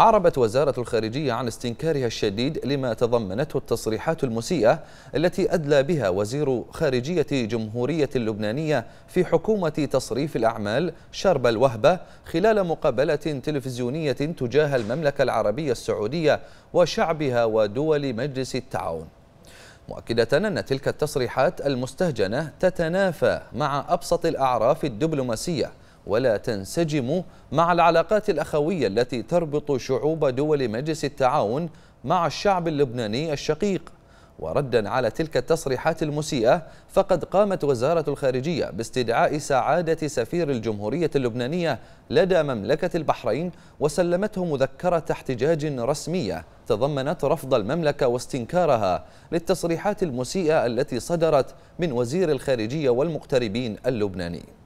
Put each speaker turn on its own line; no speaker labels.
أعربت وزارة الخارجية عن استنكارها الشديد لما تضمنته التصريحات المسيئة التي أدلى بها وزير خارجية جمهورية اللبنانية في حكومة تصريف الأعمال شرب الوهبة خلال مقابلة تلفزيونية تجاه المملكة العربية السعودية وشعبها ودول مجلس التعاون مؤكدة أن تلك التصريحات المستهجنة تتنافى مع أبسط الأعراف الدبلوماسية ولا تنسجم مع العلاقات الأخوية التي تربط شعوب دول مجلس التعاون مع الشعب اللبناني الشقيق وردا على تلك التصريحات المسيئة فقد قامت وزارة الخارجية باستدعاء سعادة سفير الجمهورية اللبنانية لدى مملكة البحرين وسلمته مذكرة احتجاج رسمية تضمنت رفض المملكة واستنكارها للتصريحات المسيئة التي صدرت من وزير الخارجية والمقتربين اللبناني